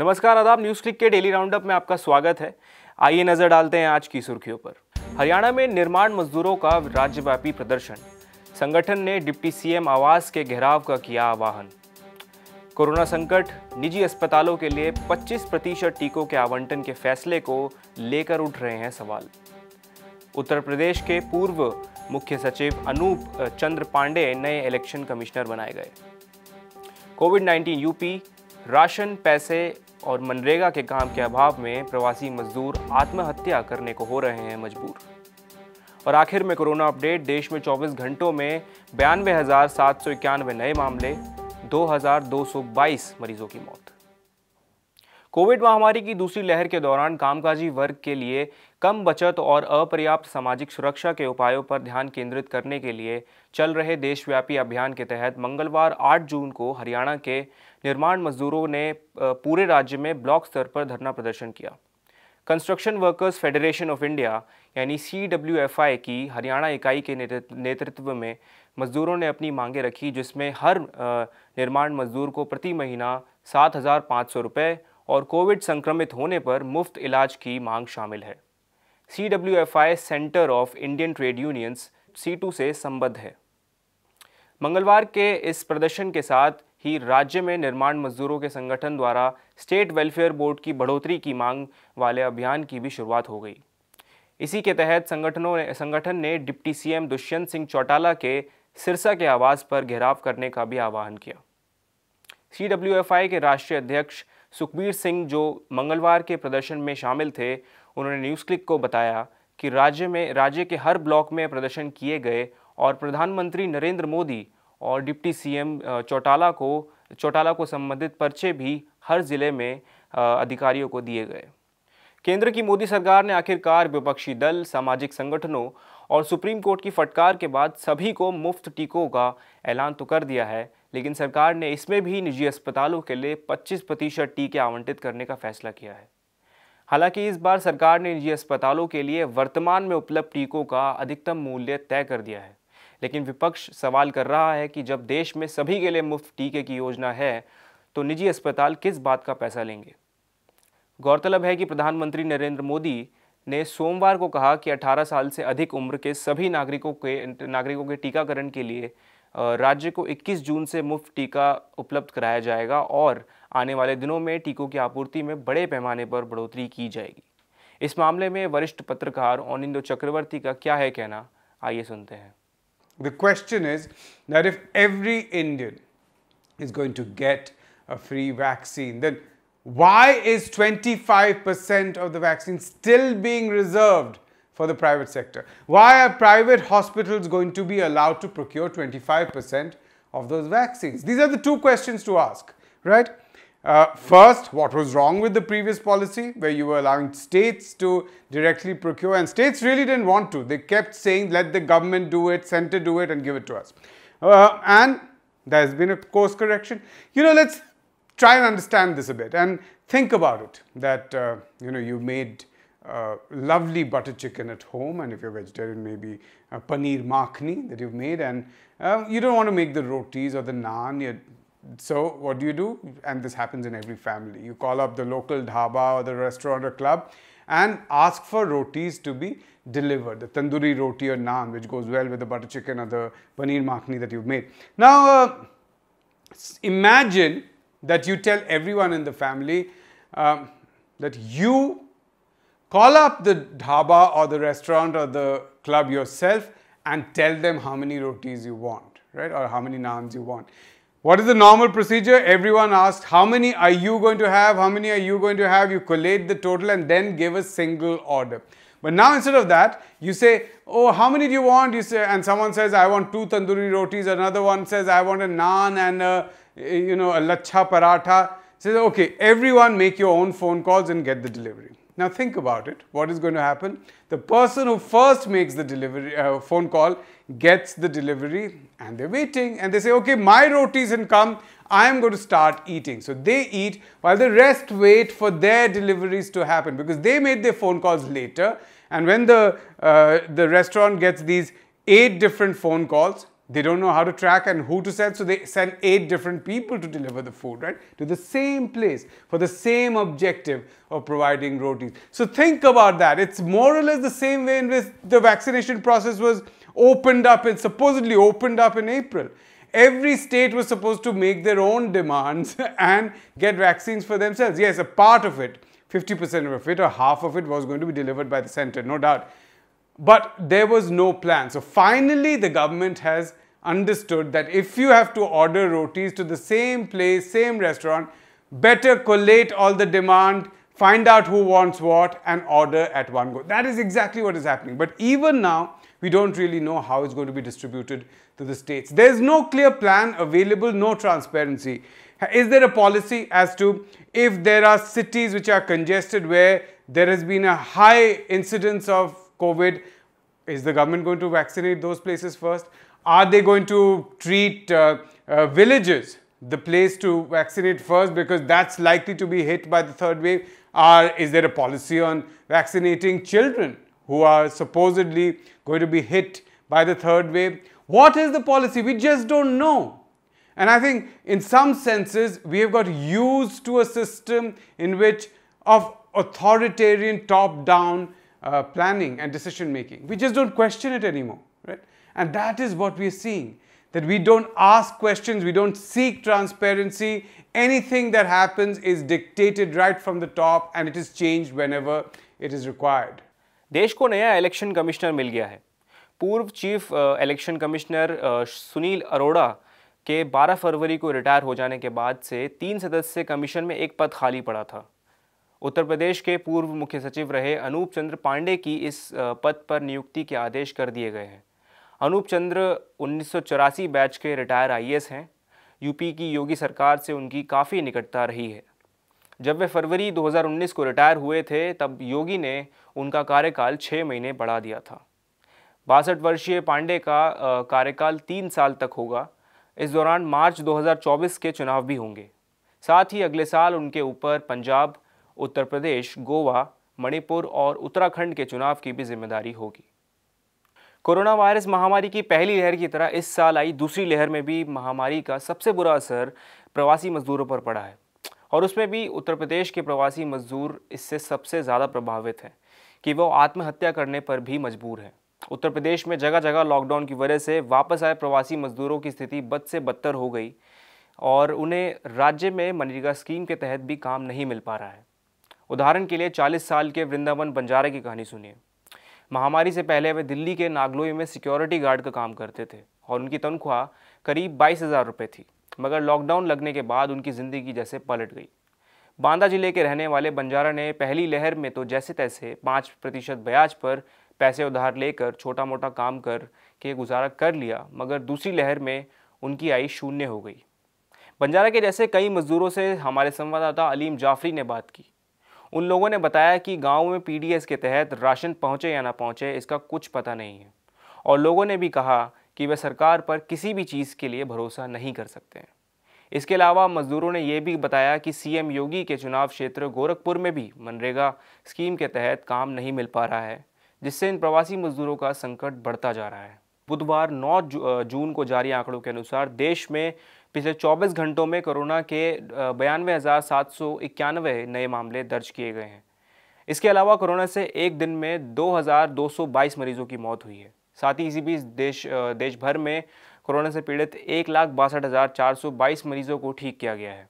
नमस्कार आदाब news click के डेली राउंडअप में आपका स्वागत है आइए नज़र डालते हैं आज की सुर्खियों पर हरियाणा में निर्माण मजदूरों का राज्यव्यापी प्रदर्शन संगठन ने डिप्टी सीएम आवास के घेराव का किया आह्वान कोरोना संकट निजी अस्पतालों के लिए 25 प्रतिशत टीकों के आवंटन के फैसले को लेकर उठ रहे हैं सवाल उत्तर प्रदेश के पूर्व मुख्य सचिव अनूप चंद्र पांडे नए इलेक्शन कमिश्नर बनाए गए कोविड 19 यूपी राशन पैसे और मनरेगा के काम के अभाव में प्रवासी मजदूर आत्महत्या करने को हो रहे हैं मजबूर और आखिर में कोरोना अपडेट देश में 24 घंटों में बयानवे नए मामले दो मरीजों की मौत कोविड महामारी की दूसरी लहर के दौरान कामकाजी वर्ग के लिए कम बचत और अपर्याप्त सामाजिक सुरक्षा के उपायों पर ध्यान केंद्रित करने के लिए चल रहे देशव्यापी अभियान के तहत मंगलवार 8 जून को हरियाणा के निर्माण मजदूरों ने पूरे राज्य में ब्लॉक स्तर पर धरना प्रदर्शन किया construction workers federation of India यानी सी की हरियाणा इकाई के नेतृत्व में मजदूरों ने अपनी मांगें रखी जिसमें हर निर्माण मजदूर को प्रति महीना सात हज़ार पाँच सौ रुपये और कोविड संक्रमित होने पर मुफ्त इलाज की मांग शामिल है C W F I centre of Indian trade unions CITU से संबद्ध है मंगलवार के इस प्रदर्शन के साथ ही राज्य में निर्माण मजदूरों के संगठन द्वारा स्टेट वेलफेयर बोर्ड की बढ़ोतरी की मांग वाले अभियान की भी शुरुआत हो गई इसी के तहत संगठनों ने संगठन ने डिप्टी सीएम दुष्यंत सिंह चौटाला के सिरसा के आवास पर घेराव करने का भी आह्वान किया सी के राष्ट्रीय अध्यक्ष सुखबीर सिंह जो मंगलवार के प्रदर्शन में शामिल थे उन्होंने न्यूज़ क्लिक को बताया कि राज्य में राज्य के हर ब्लॉक में प्रदर्शन किए गए और प्रधानमंत्री नरेंद्र मोदी और डिप्टी सीएम चौटाला को चौटाला को संबंधित पर्चे भी हर ज़िले में अधिकारियों को दिए गए केंद्र की मोदी सरकार ने आखिरकार विपक्षी दल सामाजिक संगठनों और सुप्रीम कोर्ट की फटकार के बाद सभी को मुफ्त टीकों का ऐलान तो कर दिया है लेकिन सरकार ने इसमें भी निजी अस्पतालों के लिए 25 प्रतिशत टीके आवंटित करने का फैसला किया है हालांकि इस बार सरकार ने निजी अस्पतालों के लिए वर्तमान में उपलब्ध टीकों का अधिकतम मूल्य तय कर दिया है लेकिन विपक्ष सवाल कर रहा है कि जब देश में सभी के लिए मुफ्त टीके की योजना है तो निजी अस्पताल किस बात का पैसा लेंगे गौरतलब है कि प्रधानमंत्री नरेंद्र मोदी ने सोमवार को कहा कि 18 साल से अधिक उम्र के सभी नागरिकों के नागरिकों के टीकाकरण के लिए राज्य को 21 जून से मुफ्त टीका उपलब्ध कराया जाएगा और आने वाले दिनों में टीकों की आपूर्ति में बड़े पैमाने पर बढ़ोतरी की जाएगी इस मामले में वरिष्ठ पत्रकार ओनिंदो चक्रवर्ती का क्या है कहना आइए सुनते हैं the question is that if every Indian is going to get a free vaccine then why is 25% of the vaccine still being reserved for the private sector. Why are private hospitals going to be allowed to procure 25% of those vaccines? These are the two questions to ask, right? Uh, first, what was wrong with the previous policy where you were allowing states to directly procure and states really didn't want to. They kept saying, let the government do it, center do it and give it to us. Uh, and there has been a course correction. You know, let's try and understand this a bit and think about it that, uh, you know, you made uh, lovely butter chicken at home and if you're vegetarian maybe a uh, paneer makhni that you've made and uh, you don't want to make the rotis or the naan so what do you do and this happens in every family you call up the local dhaba or the restaurant or club and ask for rotis to be delivered the tandoori roti or naan which goes well with the butter chicken or the paneer makhni that you've made now uh, imagine that you tell everyone in the family um, that you Call up the dhaba or the restaurant or the club yourself and tell them how many rotis you want, right? Or how many naans you want. What is the normal procedure? Everyone asks, how many are you going to have? How many are you going to have? You collate the total and then give a single order. But now instead of that, you say, oh, how many do you want? You say, and someone says, I want two tandoori rotis. Another one says, I want a naan and a, you know, a lachha paratha. Says, okay, everyone make your own phone calls and get the delivery. Now think about it. What is going to happen? The person who first makes the delivery uh, phone call gets the delivery and they're waiting and they say, okay, my rotis and come. I'm going to start eating. So they eat while the rest wait for their deliveries to happen because they made their phone calls later. And when the, uh, the restaurant gets these eight different phone calls, they don't know how to track and who to send, so they send eight different people to deliver the food, right? To the same place for the same objective of providing rotis. So think about that. It's more or less the same way in which the vaccination process was opened up and supposedly opened up in April. Every state was supposed to make their own demands and get vaccines for themselves. Yes, a part of it, 50% of it or half of it was going to be delivered by the center, no doubt. But there was no plan. So finally, the government has understood that if you have to order rotis to the same place, same restaurant, better collate all the demand, find out who wants what and order at one go. That is exactly what is happening. But even now, we don't really know how it's going to be distributed to the states. There's no clear plan available, no transparency. Is there a policy as to if there are cities which are congested where there has been a high incidence of COVID? Is the government going to vaccinate those places first? Are they going to treat uh, uh, villages the place to vaccinate first because that's likely to be hit by the third wave? Or is there a policy on vaccinating children who are supposedly going to be hit by the third wave? What is the policy? We just don't know. And I think in some senses, we have got used to a system in which of authoritarian top-down uh, planning and decision making. We just don't question it anymore, right? And that is what we're seeing that we don't ask questions, we don't seek transparency. Anything that happens is dictated right from the top and it is changed whenever it is required. देश को नया election commissioner मिल गया है पूर्व chief election commissioner Sunil Arora के 12 फरवरी को retire हो जाने के बाद से तीन सदस्य कमीशन में एक पद खाली पड़ा था उत्तर प्रदेश के पूर्व मुख्य सचिव रहे अनूप चंद्र पांडे की इस पद पर नियुक्ति के आदेश कर दिए गए हैं अनूप चंद्र उन्नीस बैच के रिटायर आई हैं यूपी की योगी सरकार से उनकी काफ़ी निकटता रही है जब वे फरवरी 2019 को रिटायर हुए थे तब योगी ने उनका कार्यकाल छः महीने बढ़ा दिया था बासठ वर्षीय पांडे का कार्यकाल तीन साल तक होगा इस दौरान मार्च 2024 के चुनाव भी होंगे साथ ही अगले साल उनके ऊपर पंजाब उत्तर प्रदेश गोवा मणिपुर और उत्तराखंड के चुनाव की भी जिम्मेदारी होगी कोरोना वायरस महामारी की पहली लहर की तरह इस साल आई दूसरी लहर में भी महामारी का सबसे बुरा असर प्रवासी मजदूरों पर पड़ा है और उसमें भी उत्तर प्रदेश के प्रवासी मजदूर इससे सबसे ज़्यादा प्रभावित हैं कि वो आत्महत्या करने पर भी मजबूर हैं उत्तर प्रदेश में जगह जगह लॉकडाउन की वजह से वापस आए प्रवासी मजदूरों की स्थिति बद से बदतर हो गई और उन्हें राज्य में मनरेगा स्कीम के तहत भी काम नहीं मिल पा रहा है उदाहरण के लिए 40 साल के वृंदावन बंजारा की कहानी सुनिए महामारी से पहले वे दिल्ली के नागलोई में सिक्योरिटी गार्ड का काम करते थे और उनकी तनख्वाह करीब बाईस हज़ार रुपये थी मगर लॉकडाउन लगने के बाद उनकी ज़िंदगी जैसे पलट गई बांदा जिले के रहने वाले बंजारा ने पहली लहर में तो जैसे तैसे पाँच प्रतिशत ब्याज पर पैसे उधार लेकर छोटा मोटा काम कर के गुजारा कर लिया मगर दूसरी लहर में उनकी आई शून्य हो गई बंजारा के जैसे कई मज़दूरों से हमारे संवाददाता अलीम जाफरी ने बात की उन लोगों ने बताया कि गाँव में पीडीएस के तहत राशन पहुँचे या ना पहुँचे इसका कुछ पता नहीं है और लोगों ने भी कहा कि वे सरकार पर किसी भी चीज़ के लिए भरोसा नहीं कर सकते इसके अलावा मजदूरों ने यह भी बताया कि सीएम योगी के चुनाव क्षेत्र गोरखपुर में भी मनरेगा स्कीम के तहत काम नहीं मिल पा रहा है जिससे इन प्रवासी मजदूरों का संकट बढ़ता जा रहा है बुधवार 9 जून को जारी आंकड़ों के अनुसार देश में पिछले 24 घंटों में कोरोना के बयानवे हज़ार सात सौ इक्यानवे नए मामले दर्ज किए गए हैं इसके अलावा कोरोना से एक दिन में 2,222 मरीजों की मौत हुई है साथ ही इसी बीच देश देश भर में कोरोना से पीड़ित एक लाख बासठ हज़ार चार सौ बाईस मरीजों को ठीक किया गया है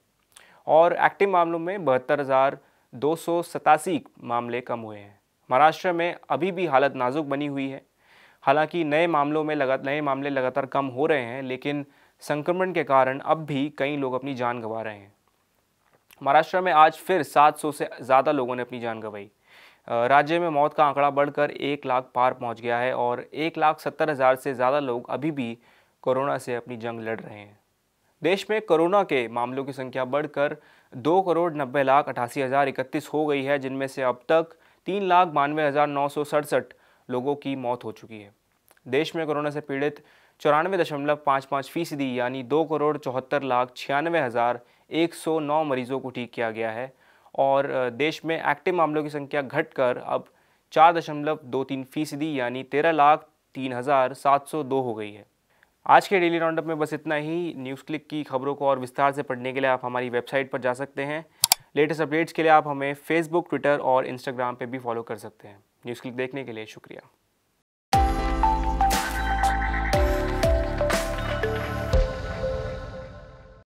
और एक्टिव मामलों में बहत्तर हज़ार दो सौ सतासी मामले कम हुए हैं महाराष्ट्र में अभी भी हालत नाजुक बनी हुई है हालांकि नए मामलों में लगा नए मामले लगातार कम हो रहे हैं लेकिन संक्रमण के कारण अब भी कई लोग अपनी जान गंवा रहे हैं महाराष्ट्र में आज फिर 700 से ज़्यादा लोगों ने अपनी जान गंवाई राज्य में मौत का आंकड़ा बढ़कर एक लाख पार पहुंच गया है और एक लाख सत्तर हज़ार से ज़्यादा लोग अभी भी कोरोना से अपनी जंग लड़ रहे हैं देश में कोरोना के मामलों की संख्या बढ़कर दो करोड़ नब्बे लाख अठासी हज़ार इकतीस हो गई है जिनमें से अब तक तीन लाख बानवे हज़ार नौ सौ सड़सठ लोगों की मौत हो चुकी है देश में कोरोना से पीड़ित चौरानवे दशमलव पाँच पाँच फीसदी यानी दो करोड़ चौहत्तर लाख छियानवे हज़ार एक सौ नौ मरीज़ों को ठीक किया गया है और देश में एक्टिव मामलों की संख्या घटकर अब चार दशमलव दो तीन फीसदी यानी तेरह लाख तीन हज़ार सात सौ दो हो गई है आज के डेली राउंडअप में बस इतना ही न्यूज़ क्लिक की खबरों को और विस्तार से पढ़ने के लिए आप हमारी वेबसाइट पर जा सकते हैं लेटेस्ट अपडेट्स के लिए आप हमें फेसबुक ट्विटर और इंस्टाग्राम पर भी फॉलो कर सकते हैं न्यूज़ क्लिक देखने के लिए शुक्रिया